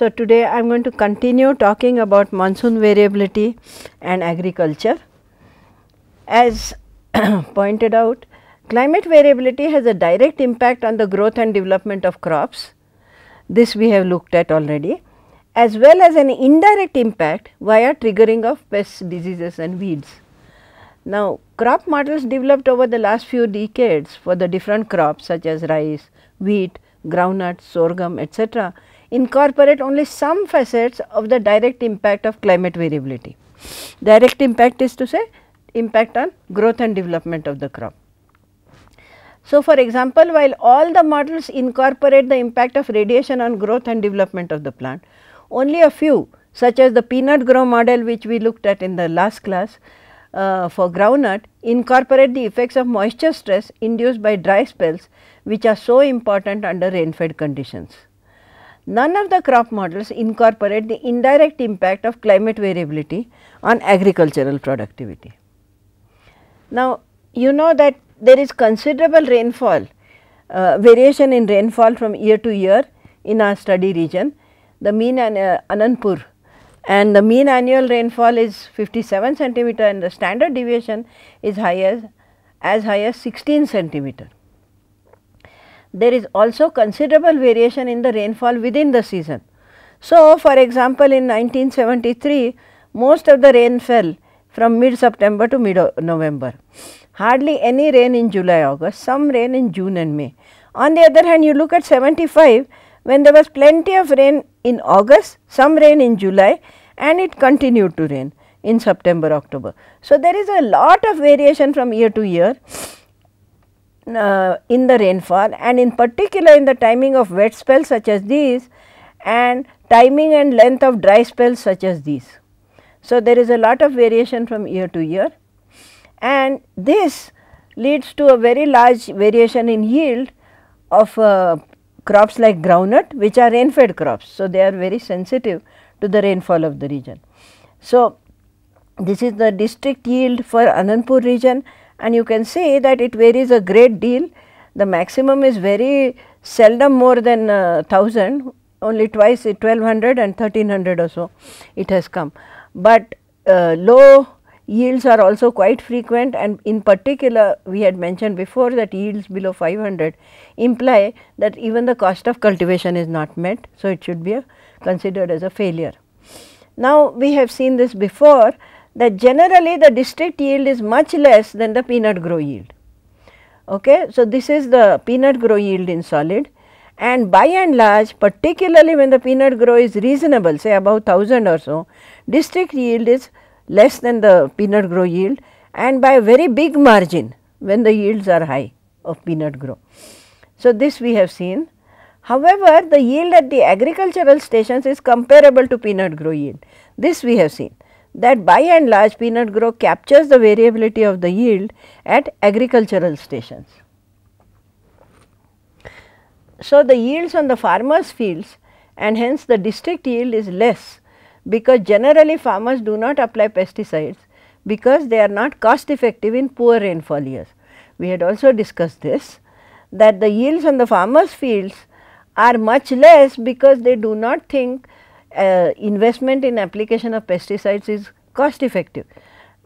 So, today I am going to continue talking about monsoon variability and agriculture. As pointed out, climate variability has a direct impact on the growth and development of crops. This we have looked at already as well as an indirect impact via triggering of pests, diseases and weeds. Now, crop models developed over the last few decades for the different crops such as rice, wheat, groundnut, sorghum, etc., incorporate only some facets of the direct impact of climate variability. Direct impact is to say impact on growth and development of the crop. So, for example, while all the models incorporate the impact of radiation on growth and development of the plant, only a few such as the peanut grow model which we looked at in the last class uh, for groundnut incorporate the effects of moisture stress induced by dry spells which are so important under rain fed conditions. None of the crop models incorporate the indirect impact of climate variability on agricultural productivity. Now, you know that there is considerable rainfall, uh, variation in rainfall from year to year in our study region. The mean an uh, Anandpur and the mean annual rainfall is 57 centimeter and the standard deviation is high as, as high as 16 centimeter there is also considerable variation in the rainfall within the season. So, for example, in 1973, most of the rain fell from mid-September to mid-November, hardly any rain in July, August, some rain in June and May. On the other hand, you look at 75, when there was plenty of rain in August, some rain in July and it continued to rain in September, October. So, there is a lot of variation from year to year uh, in the rainfall and in particular in the timing of wet spells such as these and timing and length of dry spells such as these. So, there is a lot of variation from year to year and this leads to a very large variation in yield of uh, crops like groundnut which are rain fed crops. So, they are very sensitive to the rainfall of the region. So, this is the district yield for Anandpur region and you can see that it varies a great deal. The maximum is very seldom more than uh, 1000, only twice 1200 and 1300 or so it has come. But uh, low yields are also quite frequent and in particular we had mentioned before that yields below 500 imply that even the cost of cultivation is not met. So, it should be a, considered as a failure. Now, we have seen this before that generally the district yield is much less than the peanut grow yield. Okay? So, this is the peanut grow yield in solid and by and large particularly when the peanut grow is reasonable say about 1000 or so district yield is less than the peanut grow yield and by a very big margin when the yields are high of peanut grow. So, this we have seen. However, the yield at the agricultural stations is comparable to peanut grow yield. This we have seen that by and large peanut grow captures the variability of the yield at agricultural stations. So, the yields on the farmers fields and hence the district yield is less because generally farmers do not apply pesticides because they are not cost effective in poor rainfall years. We had also discussed this that the yields on the farmers fields are much less because they do not think uh, investment in application of pesticides is cost effective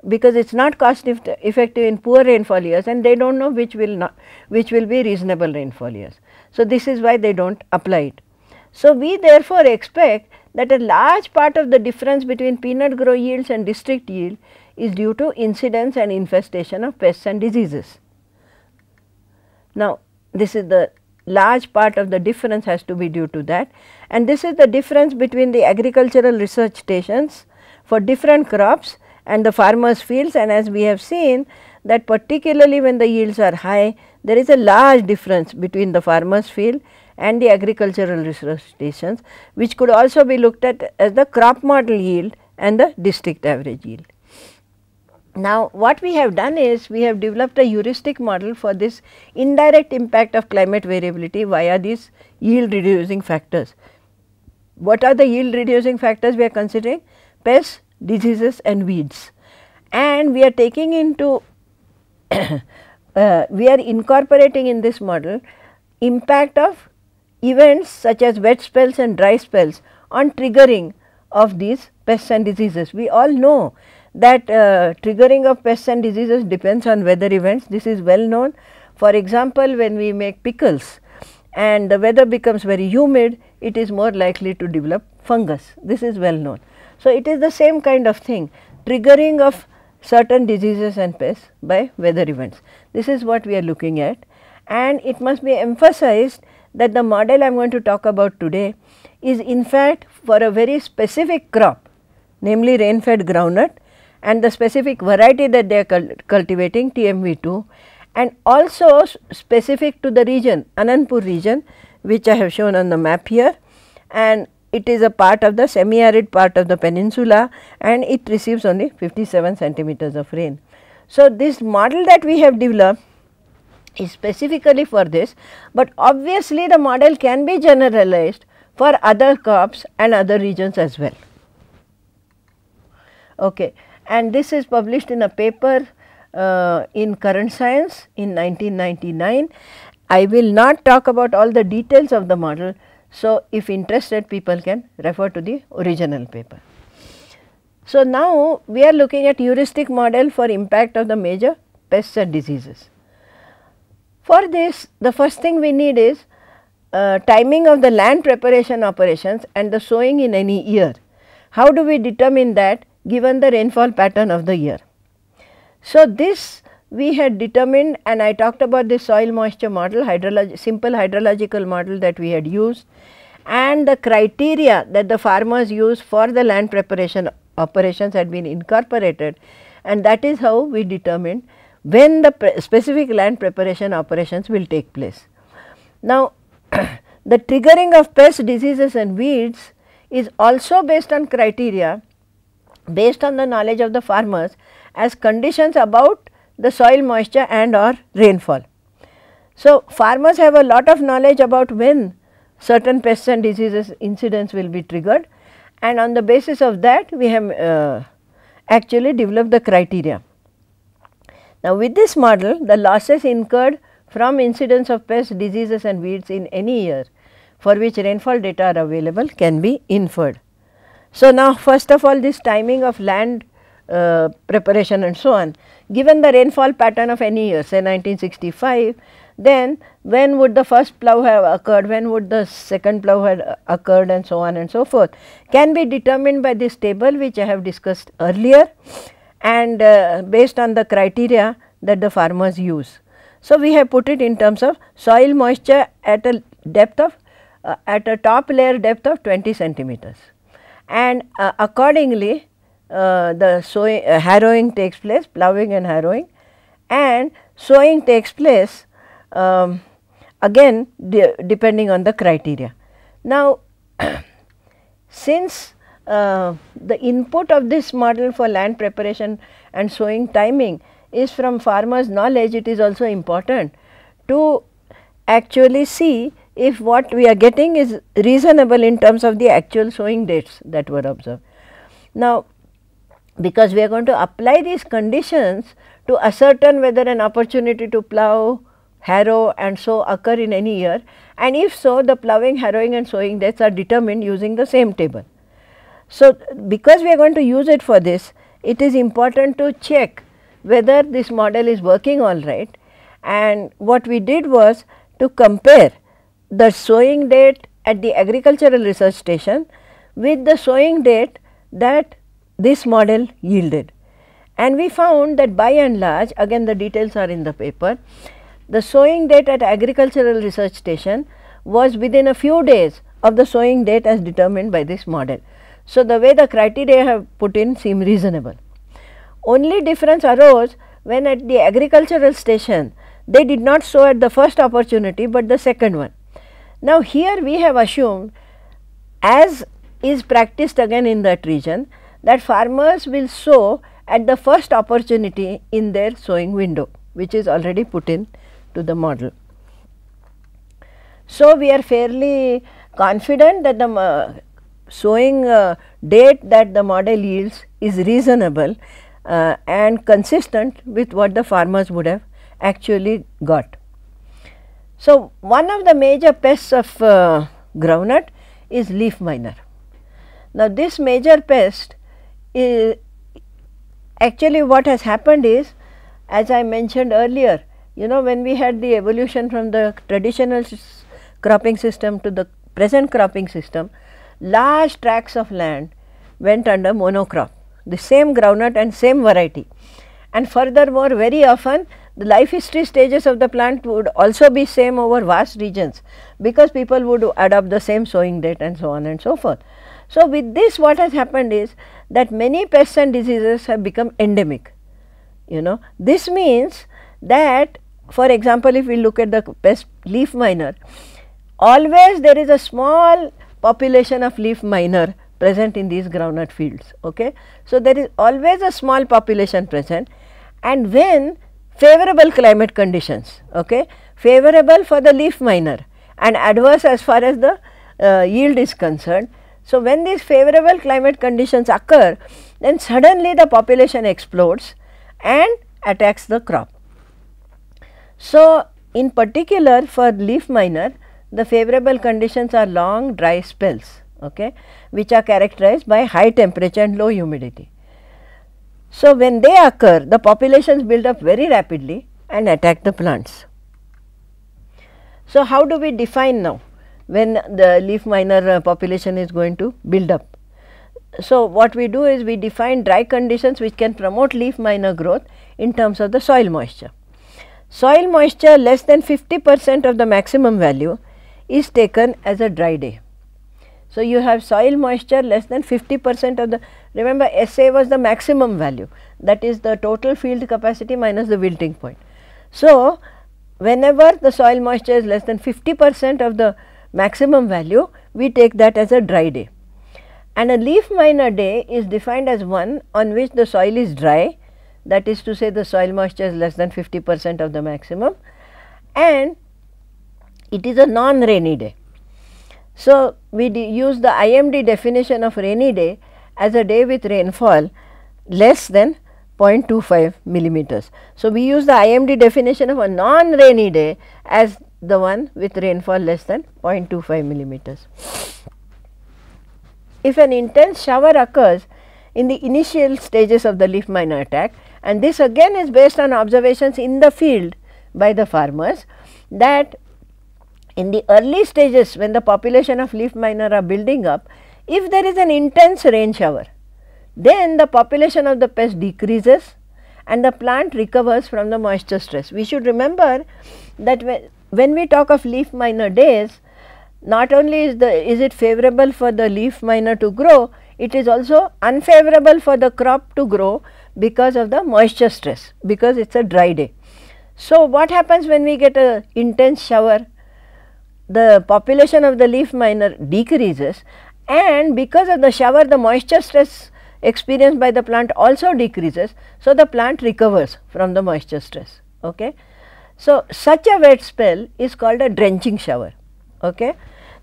because it is not cost effective in poor rainfall years and they do not know which will not which will be reasonable rainfall years. So, this is why they do not apply it. So, we therefore expect that a large part of the difference between peanut grow yields and district yield is due to incidence and infestation of pests and diseases. Now, this is the large part of the difference has to be due to that and this is the difference between the agricultural research stations for different crops and the farmers fields and as we have seen that particularly when the yields are high there is a large difference between the farmers field and the agricultural research stations which could also be looked at as the crop model yield and the district average yield. Now, what we have done is we have developed a heuristic model for this indirect impact of climate variability via these yield reducing factors. What are the yield reducing factors we are considering? Pests, diseases and weeds. And we are taking into, uh, we are incorporating in this model impact of events such as wet spells and dry spells on triggering of these pests and diseases. We all know that uh, triggering of pests and diseases depends on weather events. This is well known. For example, when we make pickles, and the weather becomes very humid, it is more likely to develop fungus. This is well known. So, it is the same kind of thing triggering of certain diseases and pests by weather events. This is what we are looking at and it must be emphasized that the model I am going to talk about today is in fact for a very specific crop namely rain fed groundnut and the specific variety that they are cult cultivating TMV2 and also specific to the region Anandpur region which I have shown on the map here and it is a part of the semi-arid part of the peninsula and it receives only 57 centimeters of rain. So, this model that we have developed is specifically for this, but obviously the model can be generalized for other crops and other regions as well. Okay. And this is published in a paper uh, in current science in 1999. I will not talk about all the details of the model. So, if interested people can refer to the original paper. So, now we are looking at heuristic model for impact of the major pests and diseases. For this the first thing we need is uh, timing of the land preparation operations and the sowing in any year. How do we determine that given the rainfall pattern of the year? So, this we had determined and I talked about the soil moisture model, hydrolog simple hydrological model that we had used and the criteria that the farmers use for the land preparation operations had been incorporated and that is how we determined when the specific land preparation operations will take place. Now, the triggering of pest diseases and weeds is also based on criteria based on the knowledge of the farmers as conditions about the soil moisture and or rainfall. So, farmers have a lot of knowledge about when certain pests and diseases incidents will be triggered and on the basis of that we have uh, actually developed the criteria. Now, with this model the losses incurred from incidents of pests, diseases and weeds in any year for which rainfall data are available can be inferred. So, now first of all this timing of land uh, preparation and so on. Given the rainfall pattern of any year say 1965, then when would the first plough have occurred, when would the second plough have occurred and so on and so forth can be determined by this table which I have discussed earlier and uh, based on the criteria that the farmers use. So, we have put it in terms of soil moisture at a depth of uh, at a top layer depth of 20 centimeters and uh, accordingly uh, the sowing, uh, harrowing takes place, ploughing and harrowing and sowing takes place um, again de depending on the criteria. Now, since uh, the input of this model for land preparation and sowing timing is from farmers knowledge it is also important to actually see if what we are getting is reasonable in terms of the actual sowing dates that were observed. Now, because we are going to apply these conditions to ascertain whether an opportunity to plough, harrow and sow occur in any year and if so the ploughing, harrowing and sowing dates are determined using the same table. So, because we are going to use it for this, it is important to check whether this model is working all right and what we did was to compare the sowing date at the agricultural research station with the sowing date that this model yielded. And we found that by and large again the details are in the paper, the sowing date at agricultural research station was within a few days of the sowing date as determined by this model. So, the way the criteria have put in seem reasonable. Only difference arose when at the agricultural station they did not sow at the first opportunity, but the second one. Now, here we have assumed as is practiced again in that region that farmers will sow at the first opportunity in their sowing window which is already put in to the model. So, we are fairly confident that the uh, sowing uh, date that the model yields is reasonable uh, and consistent with what the farmers would have actually got. So, one of the major pests of uh, groundnut is leaf miner. Now, this major pest is actually what has happened is as I mentioned earlier you know when we had the evolution from the traditional cropping system to the present cropping system large tracts of land went under monocrop the same groundnut and same variety and furthermore very often the life history stages of the plant would also be same over vast regions because people would adopt the same sowing date and so on and so forth. So, with this what has happened is that many pests and diseases have become endemic. You know, this means that for example, if we look at the pest leaf miner, always there is a small population of leaf miner present in these groundnut fields. Okay? So, there is always a small population present and when favorable climate conditions, okay, favorable for the leaf miner and adverse as far as the uh, yield is concerned, so, when these favorable climate conditions occur, then suddenly the population explodes and attacks the crop. So, in particular for leaf miner, the favorable conditions are long dry spells okay, which are characterized by high temperature and low humidity. So, when they occur, the populations build up very rapidly and attack the plants. So, how do we define now when the leaf miner uh, population is going to build up. So, what we do is we define dry conditions which can promote leaf miner growth in terms of the soil moisture. Soil moisture less than 50 percent of the maximum value is taken as a dry day. So, you have soil moisture less than 50 percent of the remember SA was the maximum value that is the total field capacity minus the wilting point. So, whenever the soil moisture is less than 50 percent of the maximum value, we take that as a dry day. And a leaf miner day is defined as one on which the soil is dry, that is to say the soil moisture is less than 50 percent of the maximum and it is a non-rainy day. So, we use the IMD definition of rainy day as a day with rainfall less than 0.25 millimeters. So, we use the IMD definition of a non-rainy day as the one with rainfall less than 0.25 millimeters. If an intense shower occurs in the initial stages of the leaf miner attack and this again is based on observations in the field by the farmers that in the early stages when the population of leaf miner are building up, if there is an intense rain shower, then the population of the pest decreases and the plant recovers from the moisture stress. We should remember that when we talk of leaf miner days, not only is the is it favorable for the leaf miner to grow, it is also unfavorable for the crop to grow because of the moisture stress, because it is a dry day. So, what happens when we get a intense shower? The population of the leaf miner decreases and because of the shower the moisture stress experienced by the plant also decreases. So, the plant recovers from the moisture stress. Okay? So, such a wet spell is called a drenching shower. Okay?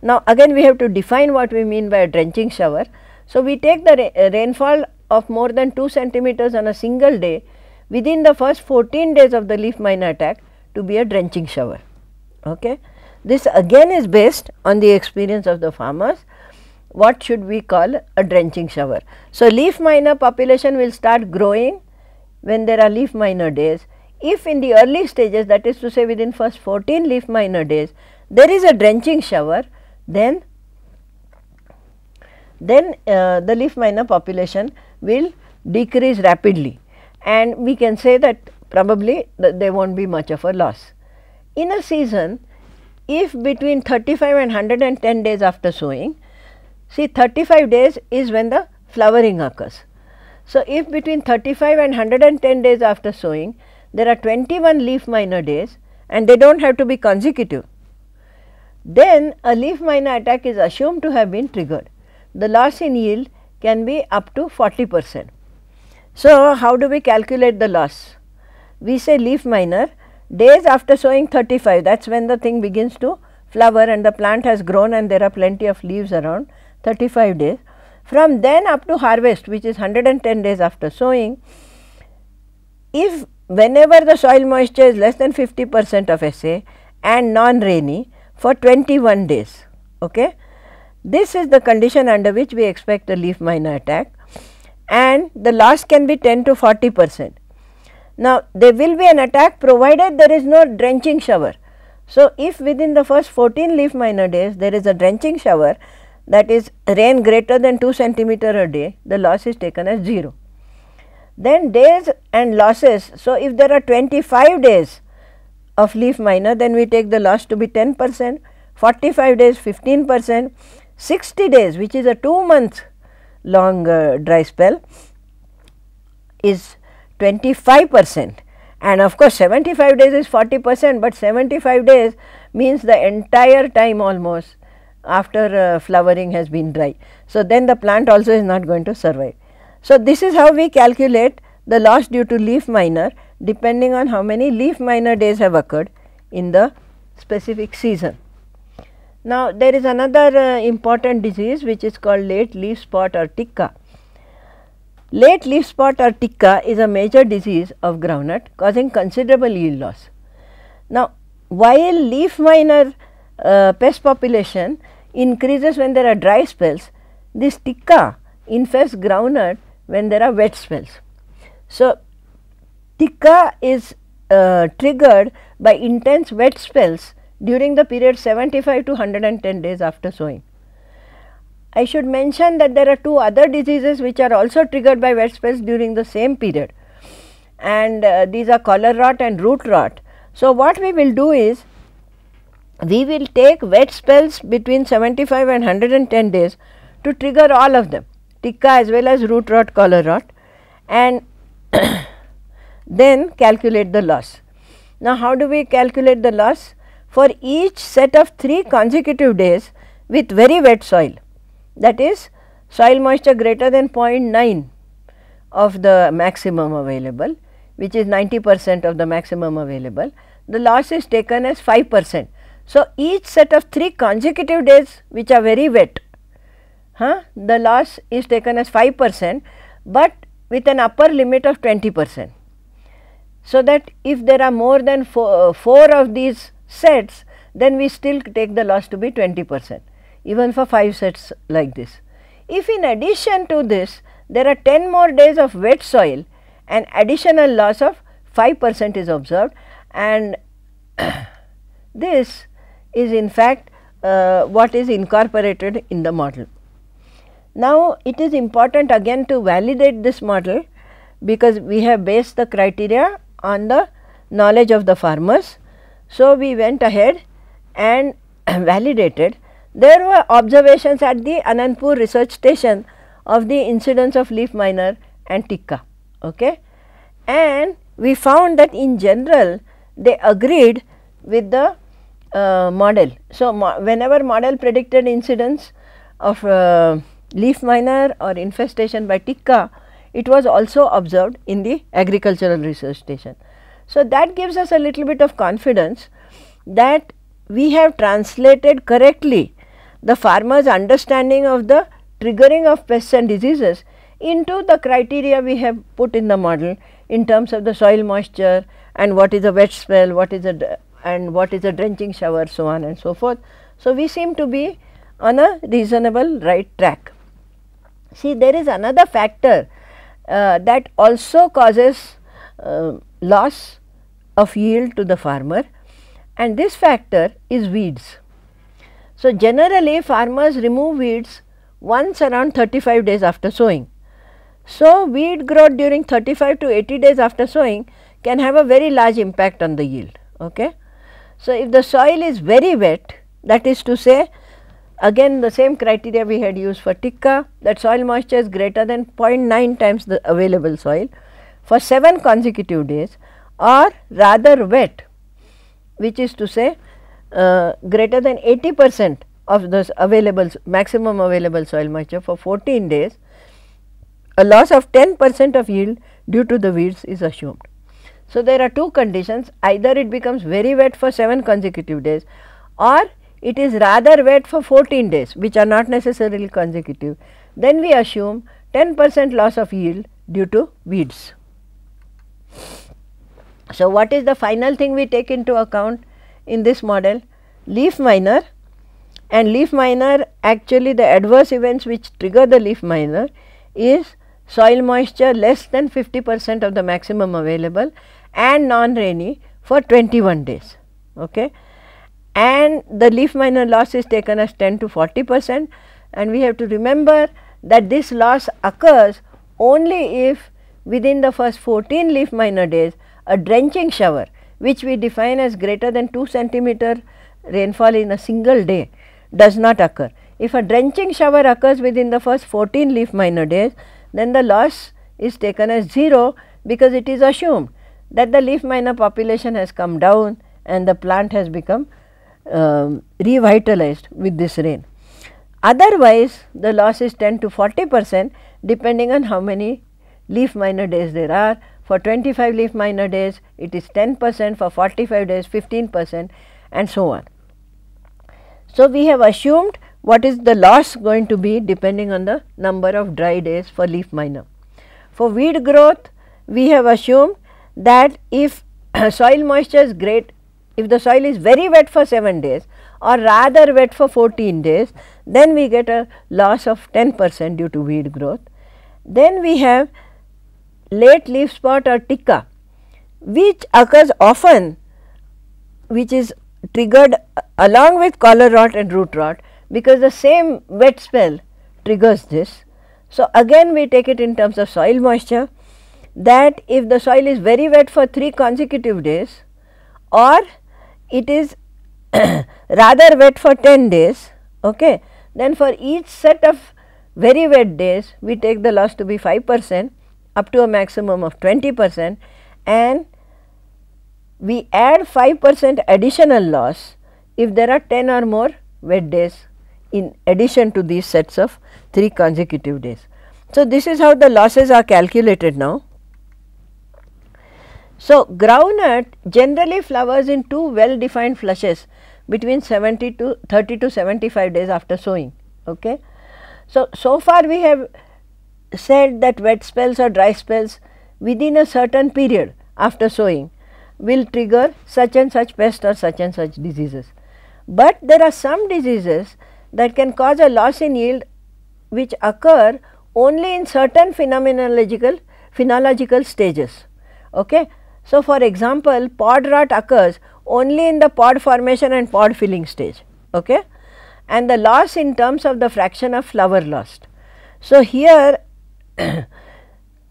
Now, again we have to define what we mean by a drenching shower. So, we take the ra rainfall of more than 2 centimeters on a single day within the first 14 days of the leaf miner attack to be a drenching shower. Okay? This again is based on the experience of the farmers what should we call a drenching shower. So, leaf miner population will start growing when there are leaf miner days if in the early stages that is to say within first 14 leaf minor days there is a drenching shower then then uh, the leaf minor population will decrease rapidly and we can say that probably th there will not be much of a loss. In a season if between 35 and 110 days after sowing see 35 days is when the flowering occurs. So, if between 35 and 110 days after sowing there are 21 leaf minor days and they do not have to be consecutive, then a leaf minor attack is assumed to have been triggered. The loss in yield can be up to 40 percent. So, how do we calculate the loss? We say leaf minor days after sowing 35 that is when the thing begins to flower and the plant has grown and there are plenty of leaves around 35 days. From then up to harvest which is 110 days after sowing, if whenever the soil moisture is less than 50 percent of SA and non-rainy for 21 days. Okay? This is the condition under which we expect a leaf miner attack and the loss can be 10 to 40 percent. Now, there will be an attack provided there is no drenching shower. So, if within the first 14 leaf miner days there is a drenching shower that is rain greater than 2 centimeter a day, the loss is taken as 0. Then days and losses, so if there are 25 days of leaf minor, then we take the loss to be 10 percent, 45 days 15 percent, 60 days which is a 2 month long uh, dry spell is 25 percent and of course, 75 days is 40 percent, but 75 days means the entire time almost after uh, flowering has been dry. So, then the plant also is not going to survive. So, this is how we calculate the loss due to leaf miner, depending on how many leaf miner days have occurred in the specific season. Now, there is another uh, important disease which is called late leaf spot or tikka. Late leaf spot or tikka is a major disease of groundnut causing considerable yield loss. Now, while leaf miner uh, pest population increases when there are dry spells, this tikka infests groundnut when there are wet smells. So, tika is uh, triggered by intense wet spells during the period 75 to 110 days after sowing. I should mention that there are two other diseases which are also triggered by wet spells during the same period and uh, these are collar rot and root rot. So, what we will do is we will take wet spells between 75 and 110 days to trigger all of them. Tikka as well as root rot, collar rot and then calculate the loss. Now, how do we calculate the loss? For each set of 3 consecutive days with very wet soil that is soil moisture greater than 0.9 of the maximum available which is 90 percent of the maximum available, the loss is taken as 5 percent. So, each set of 3 consecutive days which are very wet huh, the loss is taken as 5 percent, but with an upper limit of 20 percent. So, that if there are more than four, uh, 4 of these sets, then we still take the loss to be 20 percent, even for 5 sets like this. If in addition to this, there are 10 more days of wet soil, an additional loss of 5 percent is observed and this is in fact uh, what is incorporated in the model. Now, it is important again to validate this model because we have based the criteria on the knowledge of the farmers. So, we went ahead and validated. There were observations at the Anandpur research station of the incidence of leaf miner and tikka. Okay? And we found that in general they agreed with the uh, model. So, mo whenever model predicted incidence of uh, leaf miner or infestation by tikka, it was also observed in the agricultural research station. So, that gives us a little bit of confidence that we have translated correctly the farmer's understanding of the triggering of pests and diseases into the criteria we have put in the model in terms of the soil moisture and what is a wet spell, what is a and what is a drenching shower so on and so forth. So, we seem to be on a reasonable right track. See there is another factor uh, that also causes uh, loss of yield to the farmer and this factor is weeds. So, generally farmers remove weeds once around 35 days after sowing. So, weed growth during 35 to 80 days after sowing can have a very large impact on the yield. Okay? So, if the soil is very wet that is to say Again the same criteria we had used for tikka that soil moisture is greater than 0.9 times the available soil for 7 consecutive days or rather wet which is to say uh, greater than 80 percent of the available maximum available soil moisture for 14 days a loss of 10 percent of yield due to the weeds is assumed. So, there are two conditions either it becomes very wet for 7 consecutive days or it is rather wet for 14 days which are not necessarily consecutive, then we assume 10 percent loss of yield due to weeds. So, what is the final thing we take into account in this model? Leaf miner and leaf miner actually the adverse events which trigger the leaf miner is soil moisture less than 50 percent of the maximum available and non rainy for 21 days. Okay and the leaf miner loss is taken as 10 to 40 percent and we have to remember that this loss occurs only if within the first 14 leaf miner days a drenching shower which we define as greater than 2 centimeter rainfall in a single day does not occur. If a drenching shower occurs within the first 14 leaf miner days then the loss is taken as 0 because it is assumed that the leaf miner population has come down and the plant has become uh, revitalized with this rain. Otherwise, the loss is 10 to 40 percent depending on how many leaf miner days there are. For 25 leaf miner days, it is 10 percent, for 45 days 15 percent and so on. So, we have assumed what is the loss going to be depending on the number of dry days for leaf miner. For weed growth, we have assumed that if soil moisture is great if the soil is very wet for 7 days or rather wet for 14 days, then we get a loss of 10 percent due to weed growth. Then we have late leaf spot or tika, which occurs often which is triggered along with collar rot and root rot because the same wet spell triggers this. So, again we take it in terms of soil moisture that if the soil is very wet for 3 consecutive days or it is rather wet for 10 days, okay, then for each set of very wet days we take the loss to be 5 percent up to a maximum of 20 percent and we add 5 percent additional loss if there are 10 or more wet days in addition to these sets of 3 consecutive days. So, this is how the losses are calculated now. So, groundnut generally flowers in two well defined flushes between 70 to 30 to 75 days after sowing. Okay. So, so far we have said that wet spells or dry spells within a certain period after sowing will trigger such and such pest or such and such diseases. But there are some diseases that can cause a loss in yield which occur only in certain phenomenological phenological stages. Okay. So, for example, pod rot occurs only in the pod formation and pod filling stage okay? and the loss in terms of the fraction of flower lost. So, here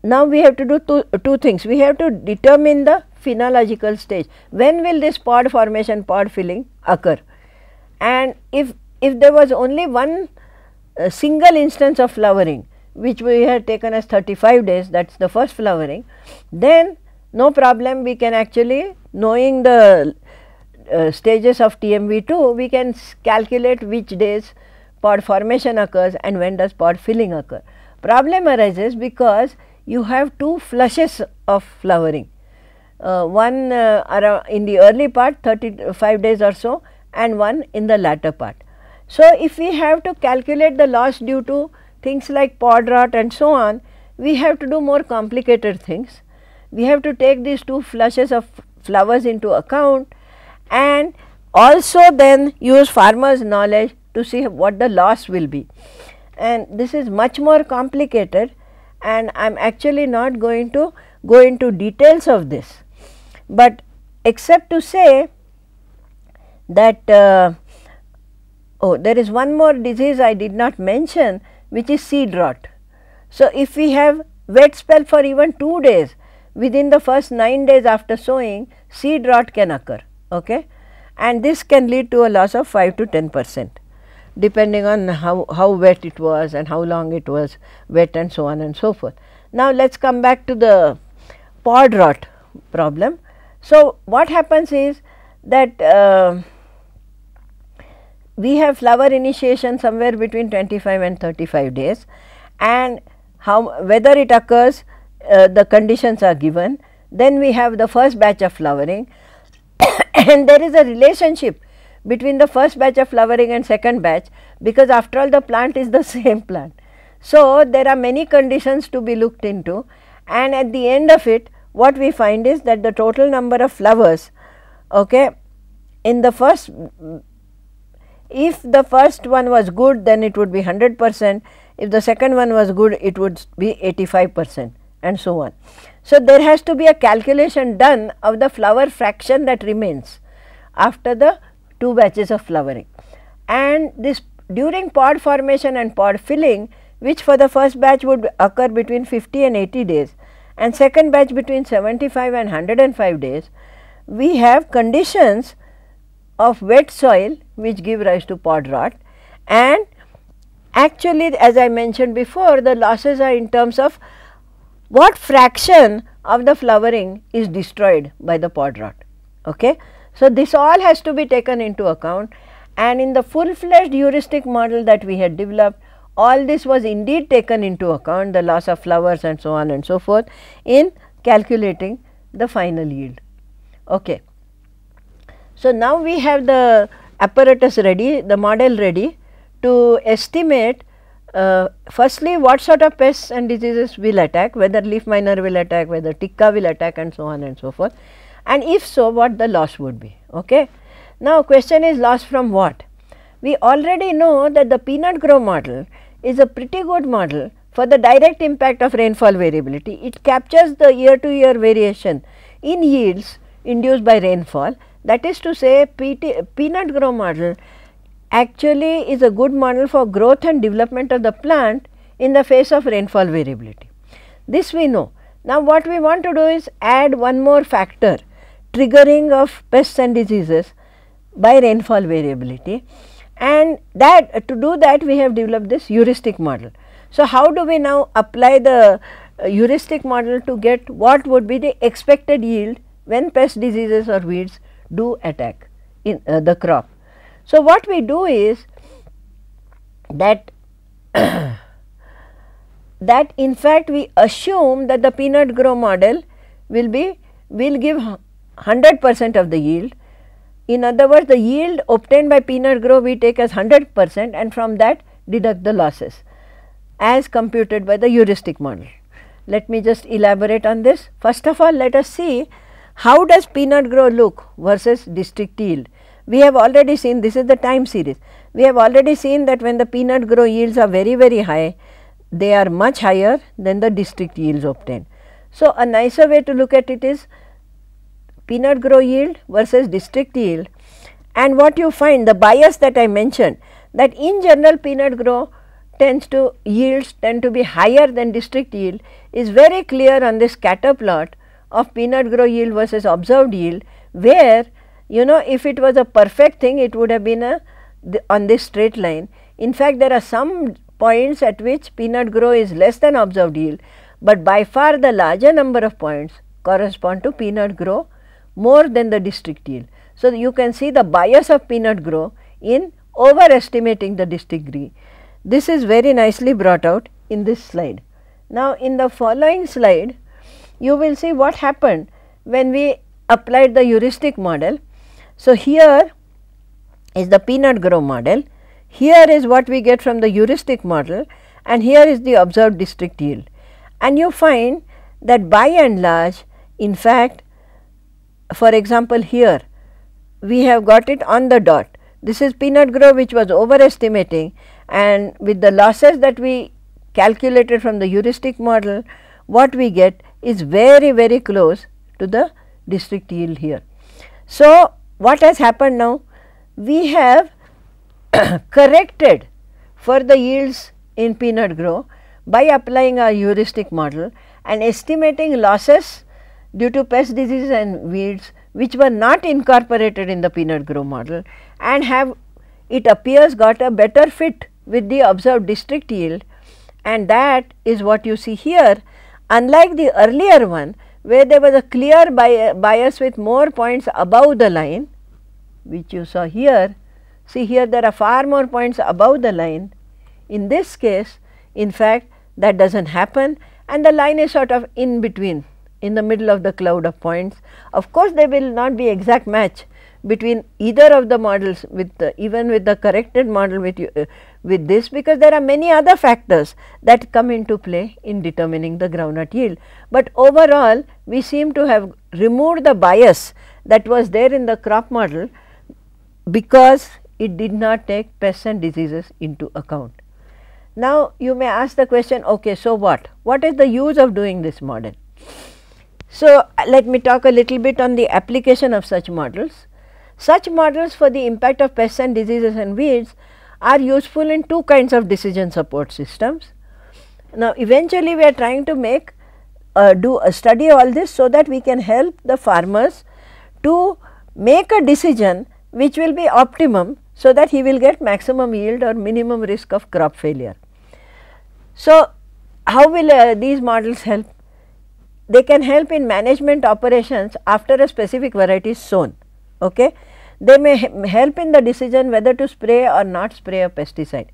now we have to do two, two things we have to determine the phenological stage when will this pod formation pod filling occur and if if there was only one uh, single instance of flowering which we had taken as 35 days that is the first flowering then no problem we can actually knowing the uh, stages of TMV2 we can calculate which days pod formation occurs and when does pod filling occur. Problem arises because you have two flushes of flowering. Uh, one uh, in the early part 35 days or so and one in the latter part. So, if we have to calculate the loss due to things like pod rot and so on, we have to do more complicated things we have to take these two flushes of flowers into account and also then use farmer's knowledge to see what the loss will be. And this is much more complicated and I am actually not going to go into details of this, but except to say that uh, oh there is one more disease I did not mention which is seed rot. So, if we have wet spell for even 2 days within the first 9 days after sowing seed rot can occur okay and this can lead to a loss of 5 to 10 percent depending on how, how wet it was and how long it was wet and so on and so forth. Now, let us come back to the pod rot problem. So, what happens is that uh, we have flower initiation somewhere between 25 and 35 days and how whether it occurs uh, the conditions are given, then we have the first batch of flowering and there is a relationship between the first batch of flowering and second batch because after all the plant is the same plant. So, there are many conditions to be looked into and at the end of it what we find is that the total number of flowers okay, in the first if the first one was good then it would be 100 percent, if the second one was good it would be 85 percent and so on. So, there has to be a calculation done of the flower fraction that remains after the two batches of flowering. And this during pod formation and pod filling which for the first batch would occur between 50 and 80 days and second batch between 75 and 105 days, we have conditions of wet soil which give rise to pod rot and actually as I mentioned before the losses are in terms of what fraction of the flowering is destroyed by the pod rot. Okay? So, this all has to be taken into account and in the full fledged heuristic model that we had developed all this was indeed taken into account the loss of flowers and so on and so forth in calculating the final yield. Okay. So, now we have the apparatus ready the model ready to estimate uh, firstly, what sort of pests and diseases will attack, whether leaf miner will attack, whether tikka will attack and so on and so forth and if so, what the loss would be. Okay? Now, question is loss from what? We already know that the peanut grow model is a pretty good model for the direct impact of rainfall variability. It captures the year to year variation in yields induced by rainfall. That is to say, peanut grow model actually is a good model for growth and development of the plant in the face of rainfall variability. This we know. Now, what we want to do is add one more factor triggering of pests and diseases by rainfall variability and that to do that we have developed this heuristic model. So, how do we now apply the uh, heuristic model to get what would be the expected yield when pest diseases or weeds do attack in uh, the crop. So, what we do is that that in fact we assume that the peanut grow model will be will give 100 percent of the yield. In other words the yield obtained by peanut grow we take as 100 percent and from that deduct the losses as computed by the heuristic model. Let me just elaborate on this. First of all let us see how does peanut grow look versus district yield. We have already seen this is the time series. We have already seen that when the peanut grow yields are very very high, they are much higher than the district yields obtained. So, a nicer way to look at it is peanut grow yield versus district yield and what you find the bias that I mentioned that in general peanut grow tends to yields tend to be higher than district yield is very clear on this scatter plot of peanut grow yield versus observed yield where you know if it was a perfect thing it would have been a on this straight line. In fact, there are some points at which peanut grow is less than observed yield, but by far the larger number of points correspond to peanut grow more than the district yield. So, you can see the bias of peanut grow in overestimating the district yield. This is very nicely brought out in this slide. Now, in the following slide, you will see what happened when we applied the heuristic model so, here is the peanut grow model, here is what we get from the heuristic model and here is the observed district yield. And you find that by and large in fact for example here we have got it on the dot. This is peanut grow which was overestimating and with the losses that we calculated from the heuristic model what we get is very very close to the district yield here. So, what has happened now? We have corrected for the yields in peanut grow by applying a heuristic model and estimating losses due to pest diseases and weeds which were not incorporated in the peanut grow model and have it appears got a better fit with the observed district yield and that is what you see here. Unlike the earlier one where there was a clear bias with more points above the line which you saw here. See here there are far more points above the line. In this case in fact that does not happen and the line is sort of in between in the middle of the cloud of points. Of course, they will not be exact match between either of the models with the, even with the corrected model with you, uh, with this because there are many other factors that come into play in determining the groundnut yield. But overall we seem to have removed the bias that was there in the crop model because it did not take pests and diseases into account. Now, you may ask the question okay, so what? What is the use of doing this model? So, uh, let me talk a little bit on the application of such models. Such models for the impact of pests and diseases and weeds are useful in two kinds of decision support systems. Now, eventually we are trying to make uh, do a study all this so that we can help the farmers to make a decision which will be optimum so that he will get maximum yield or minimum risk of crop failure. So, how will uh, these models help? They can help in management operations after a specific variety is sown. Okay? They may help in the decision whether to spray or not spray a pesticide.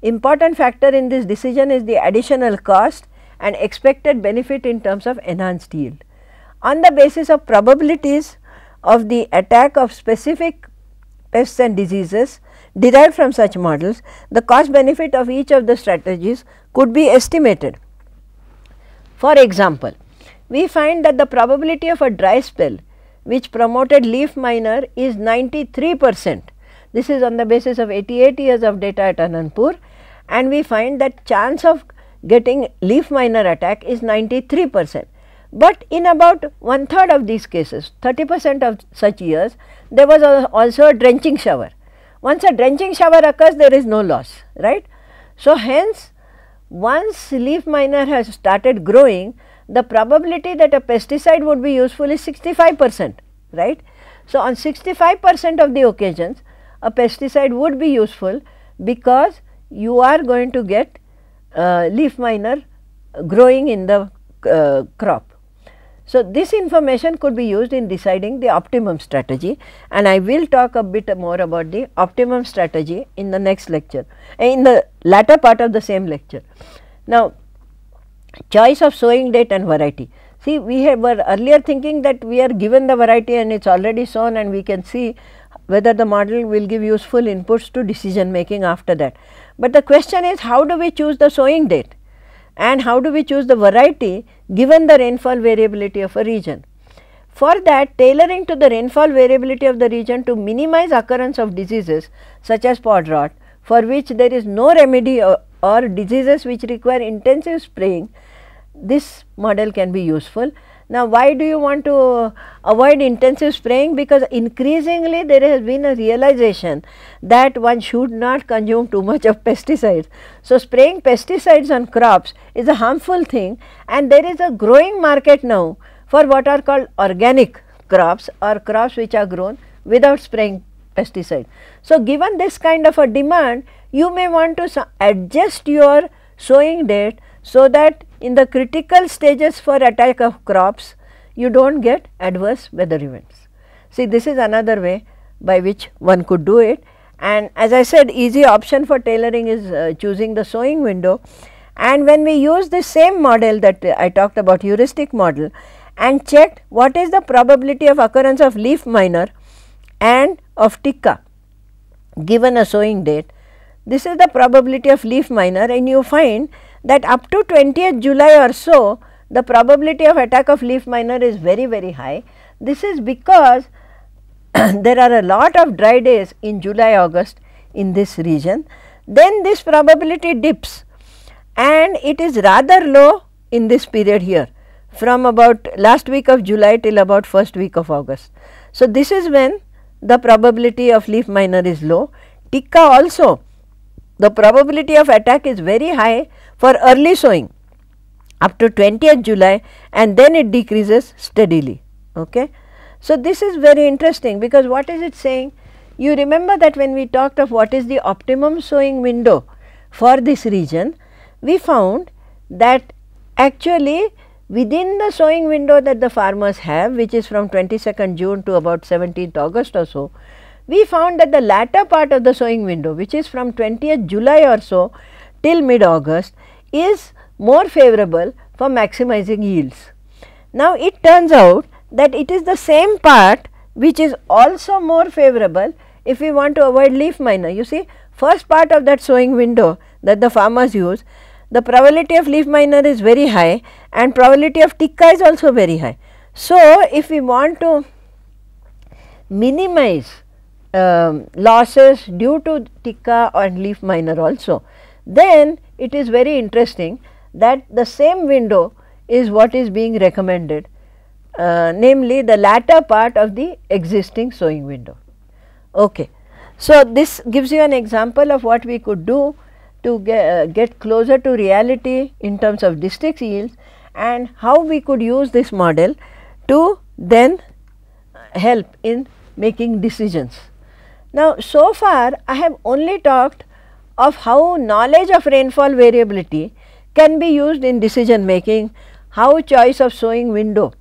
Important factor in this decision is the additional cost and expected benefit in terms of enhanced yield. On the basis of probabilities of the attack of specific pests and diseases derived from such models, the cost benefit of each of the strategies could be estimated. For example, we find that the probability of a dry spell which promoted leaf miner is 93 percent. This is on the basis of 88 years of data at Anandpur and we find that chance of getting leaf miner attack is 93 percent. But in about one third of these cases 30 percent of such years there was also a drenching shower. Once a drenching shower occurs there is no loss right. So, hence once leaf miner has started growing the probability that a pesticide would be useful is 65 percent, right. So, on 65 percent of the occasions, a pesticide would be useful because you are going to get uh, leaf miner growing in the uh, crop. So, this information could be used in deciding the optimum strategy and I will talk a bit more about the optimum strategy in the next lecture, eh, in the latter part of the same lecture. Now, choice of sowing date and variety. See, we have, were earlier thinking that we are given the variety and it is already sown and we can see whether the model will give useful inputs to decision making after that. But the question is how do we choose the sowing date and how do we choose the variety given the rainfall variability of a region. For that tailoring to the rainfall variability of the region to minimize occurrence of diseases such as pod rot for which there is no remedy uh, or diseases which require intensive spraying, this model can be useful. Now, why do you want to avoid intensive spraying? Because increasingly there has been a realization that one should not consume too much of pesticides. So, spraying pesticides on crops is a harmful thing and there is a growing market now for what are called organic crops or crops which are grown without spraying pesticide. So, given this kind of a demand, you may want to adjust your sowing date so that in the critical stages for attack of crops you do not get adverse weather events. See this is another way by which one could do it and as I said easy option for tailoring is uh, choosing the sowing window and when we use the same model that I talked about heuristic model and checked what is the probability of occurrence of leaf miner and of tika, given a sowing date this is the probability of leaf miner and you find that up to 20th July or so, the probability of attack of leaf miner is very, very high. This is because there are a lot of dry days in July, August in this region. Then this probability dips and it is rather low in this period here from about last week of July till about first week of August. So, this is when the probability of leaf miner is low. Tikka also the probability of attack is very high for early sowing up to 20th July and then it decreases steadily. Okay. So, this is very interesting because what is it saying? You remember that when we talked of what is the optimum sowing window for this region, we found that actually within the sowing window that the farmers have which is from 22nd June to about 17th August or so, we found that the latter part of the sowing window which is from 20th July or so till mid August is more favorable for maximizing yields. Now, it turns out that it is the same part which is also more favorable if we want to avoid leaf miner. You see first part of that sowing window that the farmers use, the probability of leaf miner is very high and probability of tikka is also very high. So, if we want to minimize um, losses due to tika and leaf miner also. Then it is very interesting that the same window is what is being recommended uh, namely the latter part of the existing sowing window. Okay. So, this gives you an example of what we could do to get, uh, get closer to reality in terms of district yields and how we could use this model to then help in making decisions. Now, so far I have only talked of how knowledge of rainfall variability can be used in decision making, how choice of sowing window,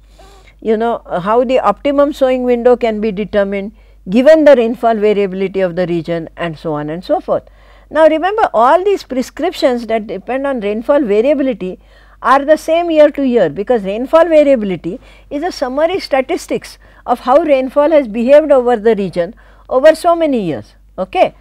you know how the optimum sowing window can be determined given the rainfall variability of the region and so on and so forth. Now, remember all these prescriptions that depend on rainfall variability are the same year to year because rainfall variability is a summary statistics of how rainfall has behaved over the region over so many years. Okay?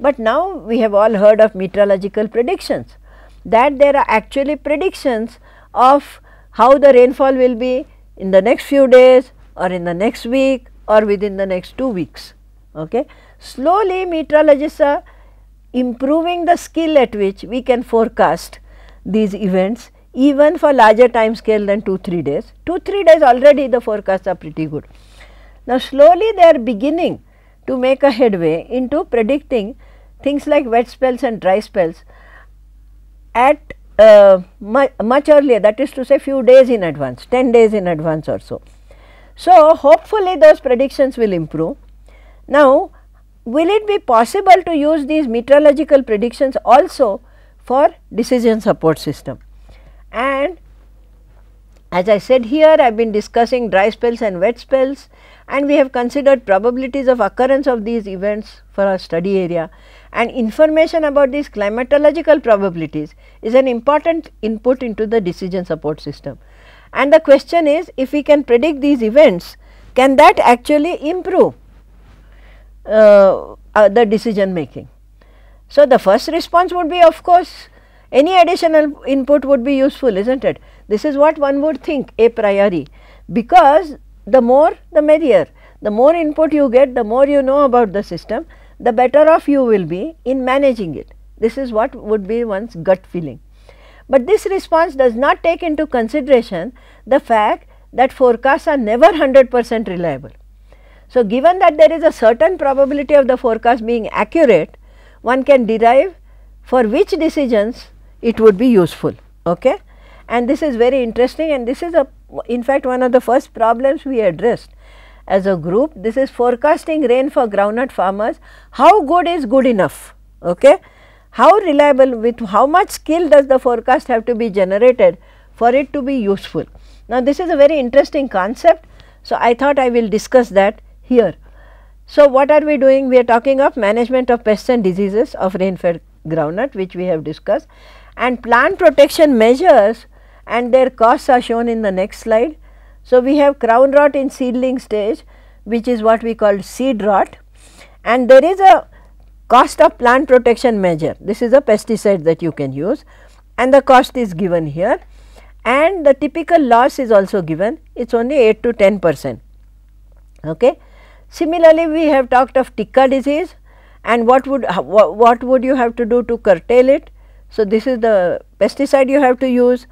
But now we have all heard of meteorological predictions that there are actually predictions of how the rainfall will be in the next few days or in the next week or within the next 2 weeks. Okay? Slowly meteorologists are improving the skill at which we can forecast these events even for larger time scale than 2-3 days. 2-3 days already the forecasts are pretty good. Now, slowly they are beginning to make a headway into predicting things like wet spells and dry spells at uh, much earlier that is to say few days in advance 10 days in advance or so. So, hopefully those predictions will improve. Now, will it be possible to use these meteorological predictions also for decision support system? And as I said here I have been discussing dry spells and wet spells and we have considered probabilities of occurrence of these events for our study area and information about these climatological probabilities is an important input into the decision support system. And the question is if we can predict these events, can that actually improve uh, uh, the decision making? So, the first response would be of course, any additional input would be useful is not it. This is what one would think a priori because the more the merrier. The more input you get, the more you know about the system, the better off you will be in managing it. This is what would be one's gut feeling. But this response does not take into consideration the fact that forecasts are never 100 percent reliable. So, given that there is a certain probability of the forecast being accurate, one can derive for which decisions it would be useful. Okay? and this is very interesting and this is a in fact one of the first problems we addressed as a group. This is forecasting rain for groundnut farmers. How good is good enough? Okay? How reliable with how much skill does the forecast have to be generated for it to be useful? Now, this is a very interesting concept. So, I thought I will discuss that here. So, what are we doing? We are talking of management of pests and diseases of rain-fed groundnut which we have discussed and plant protection measures and their costs are shown in the next slide. So, we have crown rot in seedling stage which is what we call seed rot and there is a cost of plant protection measure. This is a pesticide that you can use and the cost is given here and the typical loss is also given it is only 8 to 10 percent. Okay. Similarly, we have talked of Tikka disease and what would what would you have to do to curtail it. So, this is the pesticide you have to use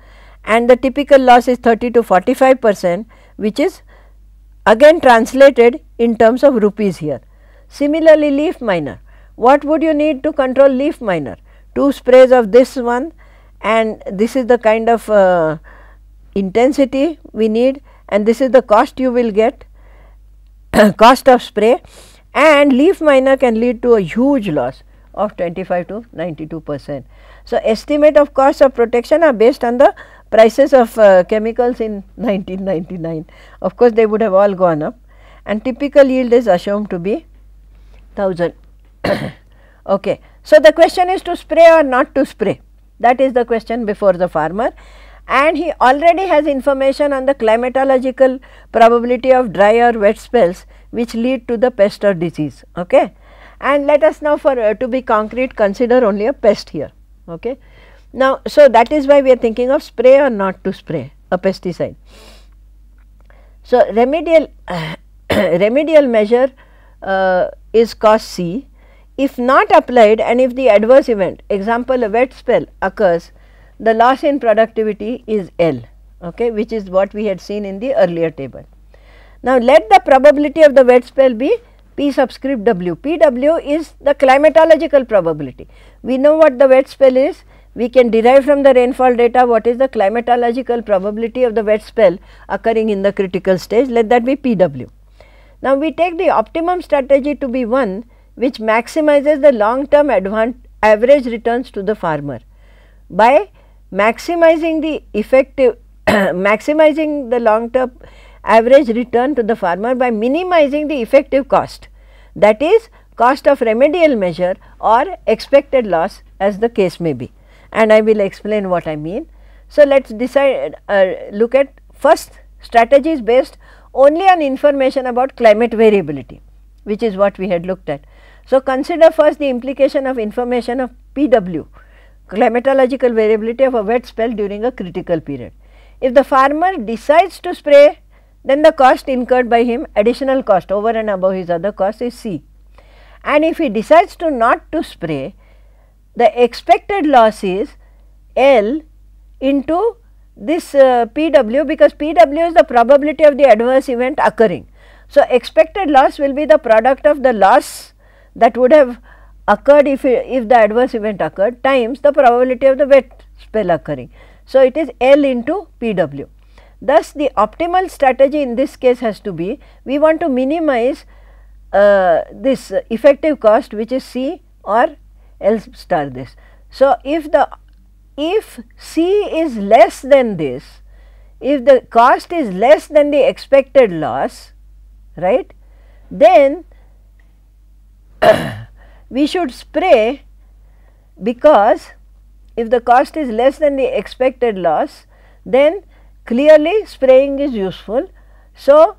and the typical loss is 30 to 45 percent which is again translated in terms of rupees here. Similarly, leaf miner, what would you need to control leaf miner? Two sprays of this one and this is the kind of uh, intensity we need and this is the cost you will get, cost of spray and leaf miner can lead to a huge loss of 25 to 92 percent. So, estimate of cost of protection are based on the prices of uh, chemicals in 1999. Of course, they would have all gone up and typical yield is assumed to be 1000. okay. So, the question is to spray or not to spray that is the question before the farmer and he already has information on the climatological probability of dry or wet spells which lead to the pest or disease. Okay. And let us now for uh, to be concrete consider only a pest here. Okay. Now, so that is why we are thinking of spray or not to spray a pesticide. So, remedial remedial measure uh, is cost C. If not applied and if the adverse event example a wet spell occurs, the loss in productivity is L okay, which is what we had seen in the earlier table. Now, let the probability of the wet spell be P subscript W. P W is the climatological probability. We know what the wet spell is we can derive from the rainfall data what is the climatological probability of the wet spell occurring in the critical stage, let that be PW. Now, we take the optimum strategy to be one which maximizes the long term average returns to the farmer by maximizing the effective maximizing the long term average return to the farmer by minimizing the effective cost that is cost of remedial measure or expected loss as the case may be and I will explain what I mean. So, let us decide uh, look at first strategies based only on information about climate variability which is what we had looked at. So, consider first the implication of information of PW climatological variability of a wet spell during a critical period. If the farmer decides to spray then the cost incurred by him additional cost over and above his other cost is C. And if he decides to not to spray the expected loss is L into this uh, PW because PW is the probability of the adverse event occurring. So, expected loss will be the product of the loss that would have occurred if, if the adverse event occurred times the probability of the wet spell occurring. So, it is L into PW. Thus, the optimal strategy in this case has to be we want to minimize uh, this effective cost which is C or Else, star this. So, if the if C is less than this, if the cost is less than the expected loss, right, then we should spray because if the cost is less than the expected loss, then clearly spraying is useful. So,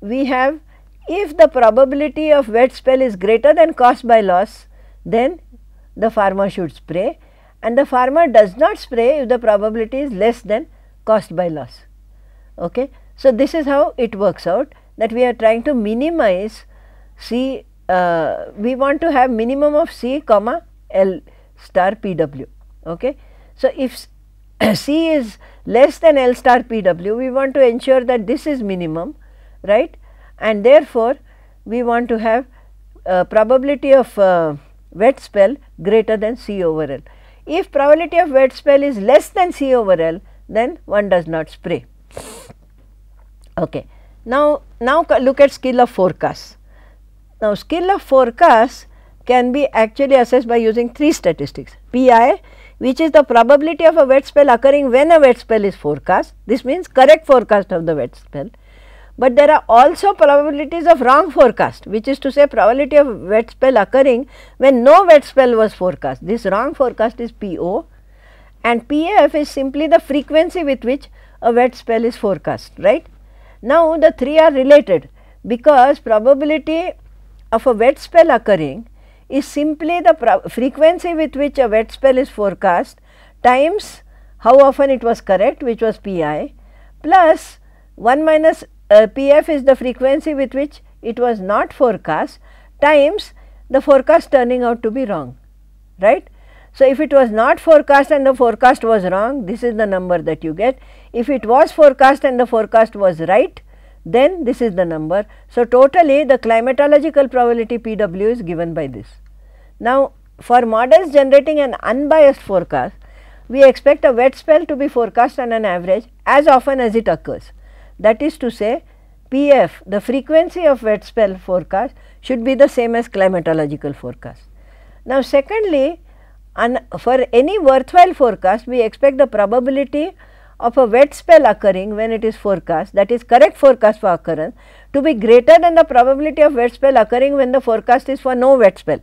we have if the probability of wet spell is greater than cost by loss, then the farmer should spray and the farmer does not spray if the probability is less than cost by loss. Okay? So, this is how it works out that we are trying to minimize C, uh, we want to have minimum of C comma L star P w. Okay? So, if C is less than L star P w, we want to ensure that this is minimum right and therefore, we want to have uh, probability of uh, wet spell greater than C over L. If probability of wet spell is less than C over L, then one does not spray. Okay. Now, now look at skill of forecast. Now, skill of forecast can be actually assessed by using three statistics PI which is the probability of a wet spell occurring when a wet spell is forecast. This means correct forecast of the wet spell but there are also probabilities of wrong forecast which is to say probability of wet spell occurring when no wet spell was forecast. This wrong forecast is PO and PAF is simply the frequency with which a wet spell is forecast, right. Now, the three are related because probability of a wet spell occurring is simply the frequency with which a wet spell is forecast times how often it was correct which was P i plus 1 minus uh, Pf is the frequency with which it was not forecast times the forecast turning out to be wrong, right. So, if it was not forecast and the forecast was wrong, this is the number that you get. If it was forecast and the forecast was right, then this is the number. So, totally the climatological probability P w is given by this. Now, for models generating an unbiased forecast, we expect a wet spell to be forecast on an average as often as it occurs. That is to say PF the frequency of wet spell forecast should be the same as climatological forecast. Now secondly, for any worthwhile forecast we expect the probability of a wet spell occurring when it is forecast that is correct forecast for occurrence to be greater than the probability of wet spell occurring when the forecast is for no wet spell.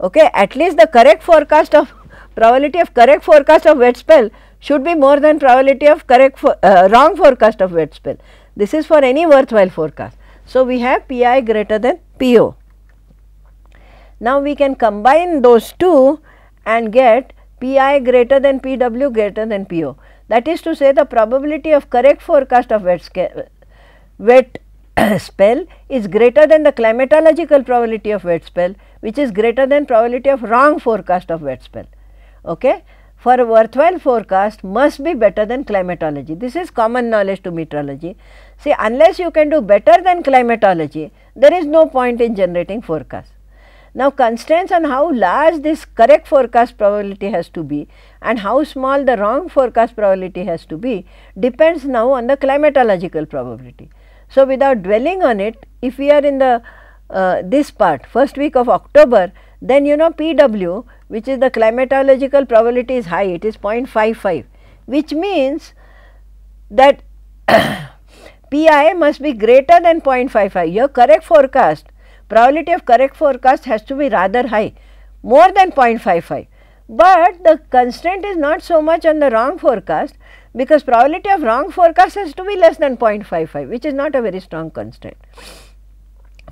Okay, at least the correct forecast of probability of correct forecast of wet spell should be more than probability of correct for, uh, wrong forecast of wet spell. This is for any worthwhile forecast. So, we have Pi greater than PO. Now, we can combine those two and get Pi greater than PW greater than PO. That is to say the probability of correct forecast of wet, wet spell is greater than the climatological probability of wet spell which is greater than probability of wrong forecast of wet spell. Okay? for a worthwhile forecast must be better than climatology. This is common knowledge to meteorology. See, unless you can do better than climatology, there is no point in generating forecast. Now, constraints on how large this correct forecast probability has to be and how small the wrong forecast probability has to be depends now on the climatological probability. So, without dwelling on it, if we are in the uh, this part first week of October, then you know PW which is the climatological probability is high, it is 0.55, which means that PI must be greater than 0.55. Your correct forecast, probability of correct forecast has to be rather high, more than 0.55. But the constraint is not so much on the wrong forecast because probability of wrong forecast has to be less than 0.55, which is not a very strong constraint.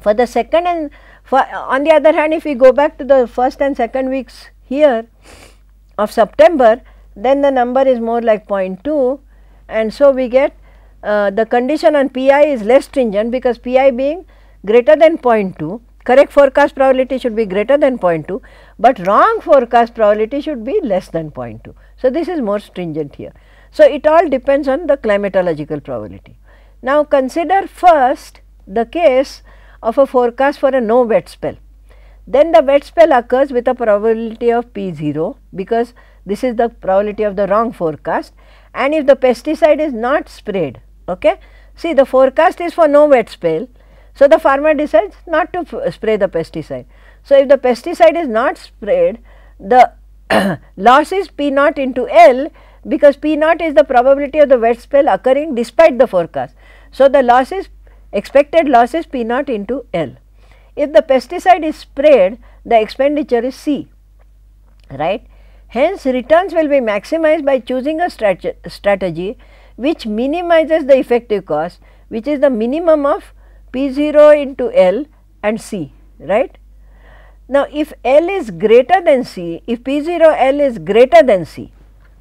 For the second and for, on the other hand, if we go back to the first and second weeks here of September, then the number is more like 0.2 and so we get uh, the condition on pi is less stringent because pi being greater than 0.2 correct forecast probability should be greater than 0.2 but wrong forecast probability should be less than 0.2 so this is more stringent here so it all depends on the climatological probability now consider first the case of a forecast for a no wet spell. Then the wet spell occurs with a probability of P0 because this is the probability of the wrong forecast and if the pesticide is not sprayed, okay. See the forecast is for no wet spell, so the farmer decides not to spray the pesticide. So, if the pesticide is not sprayed, the loss is P naught into L because P naught is the probability of the wet spell occurring despite the forecast. So, the loss is expected losses P naught into L. If the pesticide is sprayed, the expenditure is C, right. Hence, returns will be maximized by choosing a strat strategy which minimizes the effective cost which is the minimum of P0 into L and C, right. Now, if L is greater than C, if P0 L is greater than C,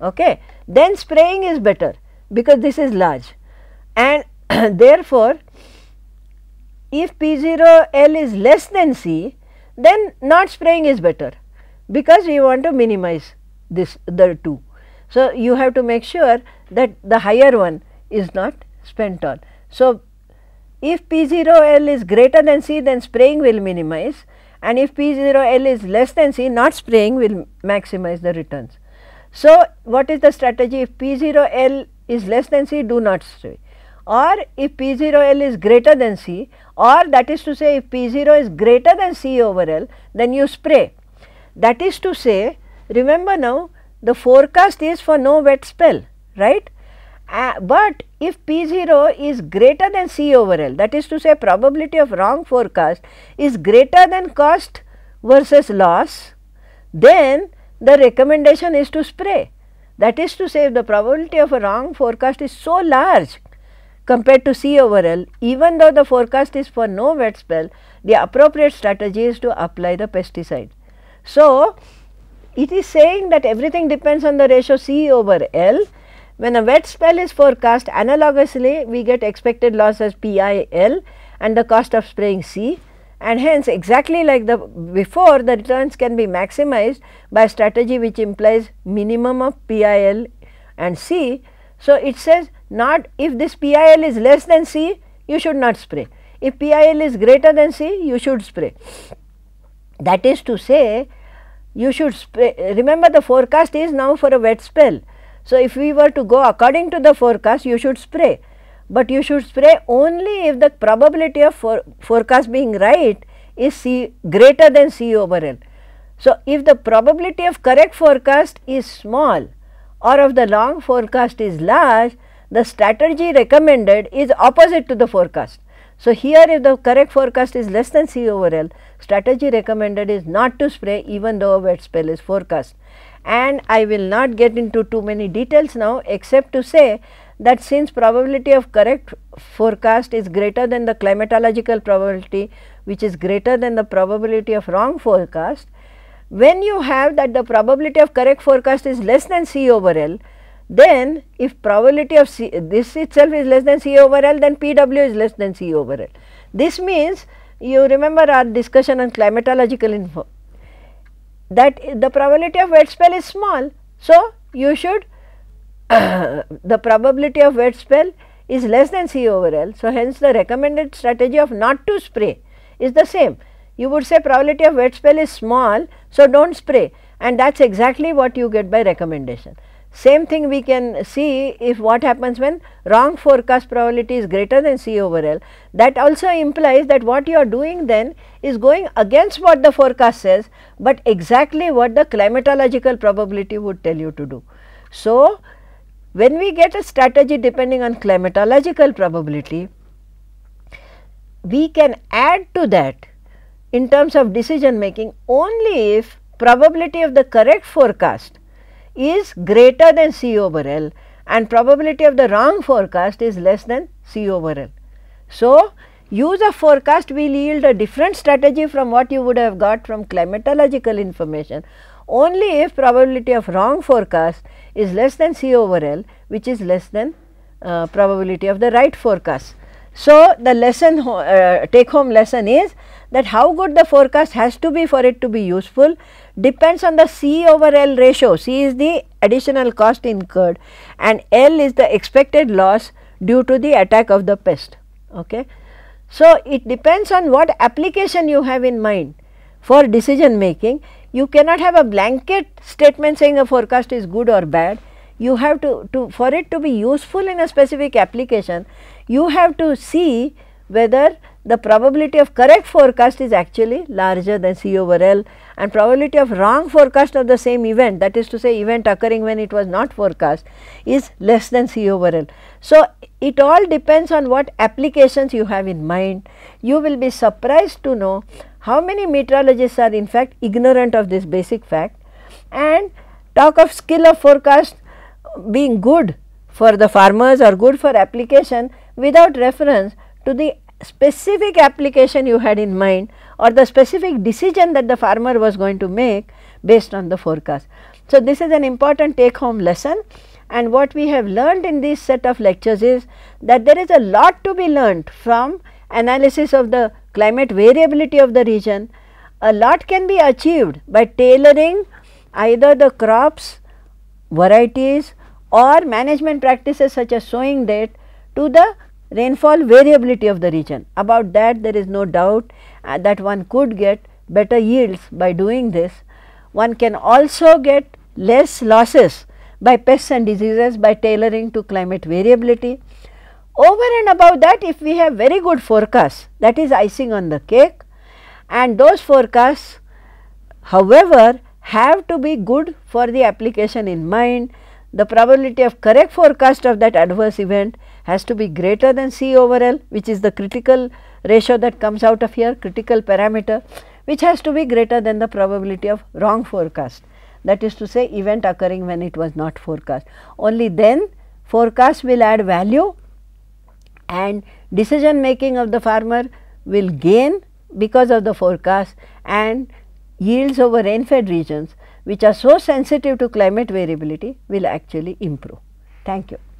okay, then spraying is better because this is large and therefore, if P0L is less than C, then not spraying is better because we want to minimize this the 2. So, you have to make sure that the higher one is not spent on. So, if P0L is greater than C then spraying will minimize and if P0L is less than C not spraying will maximize the returns. So, what is the strategy if P0L is less than C do not spray or if P0L is greater than C or that is to say if P0 is greater than C over L then you spray. That is to say remember now the forecast is for no wet spell right. Uh, but if P0 is greater than C over L that is to say probability of wrong forecast is greater than cost versus loss then the recommendation is to spray. That is to say if the probability of a wrong forecast is so large compared to C over L, even though the forecast is for no wet spell, the appropriate strategy is to apply the pesticide. So, it is saying that everything depends on the ratio C over L. When a wet spell is forecast, analogously we get expected loss as PIL and the cost of spraying C and hence exactly like the before the returns can be maximized by strategy which implies minimum of PIL and C. So, it says not if this PIL is less than C you should not spray, if PIL is greater than C you should spray. That is to say you should spray, remember the forecast is now for a wet spell. So, if we were to go according to the forecast you should spray, but you should spray only if the probability of for, forecast being right is C greater than C over L. So, if the probability of correct forecast is small or of the long forecast is large, the strategy recommended is opposite to the forecast. So, here if the correct forecast is less than C over L, strategy recommended is not to spray even though a wet spell is forecast. And I will not get into too many details now except to say that since probability of correct forecast is greater than the climatological probability which is greater than the probability of wrong forecast, when you have that the probability of correct forecast is less than C over L, then if probability of C, this itself is less than C over L, then PW is less than C over L. This means you remember our discussion on climatological info that the probability of wet spell is small. So, you should uh, the probability of wet spell is less than C over L. So, hence the recommended strategy of not to spray is the same. You would say probability of wet spell is small, so do not spray and that is exactly what you get by recommendation. Same thing we can see if what happens when wrong forecast probability is greater than C over L. That also implies that what you are doing then is going against what the forecast says, but exactly what the climatological probability would tell you to do. So, when we get a strategy depending on climatological probability, we can add to that in terms of decision making only if probability of the correct forecast is greater than C over L and probability of the wrong forecast is less than C over L. So, use of forecast will yield a different strategy from what you would have got from climatological information only if probability of wrong forecast is less than C over L which is less than uh, probability of the right forecast. So, the lesson uh, take home lesson is that how good the forecast has to be for it to be useful depends on the C over L ratio. C is the additional cost incurred and L is the expected loss due to the attack of the pest. Okay. So, it depends on what application you have in mind for decision making. You cannot have a blanket statement saying a forecast is good or bad. You have to, to for it to be useful in a specific application, you have to see whether the probability of correct forecast is actually larger than C over L and probability of wrong forecast of the same event that is to say event occurring when it was not forecast is less than C over L. So, it all depends on what applications you have in mind. You will be surprised to know how many meteorologists are in fact ignorant of this basic fact and talk of skill of forecast being good for the farmers or good for application without reference to the specific application you had in mind or the specific decision that the farmer was going to make based on the forecast. So, this is an important take home lesson and what we have learned in this set of lectures is that there is a lot to be learned from analysis of the climate variability of the region. A lot can be achieved by tailoring either the crops, varieties or management practices such as sowing date to the rainfall variability of the region. About that there is no doubt uh, that one could get better yields by doing this. One can also get less losses by pests and diseases by tailoring to climate variability. Over and above that if we have very good forecasts that is icing on the cake and those forecasts however have to be good for the application in mind. The probability of correct forecast of that adverse event has to be greater than C over L which is the critical ratio that comes out of here critical parameter which has to be greater than the probability of wrong forecast that is to say event occurring when it was not forecast. Only then forecast will add value and decision making of the farmer will gain because of the forecast and yields over rain fed regions which are so sensitive to climate variability will actually improve. Thank you.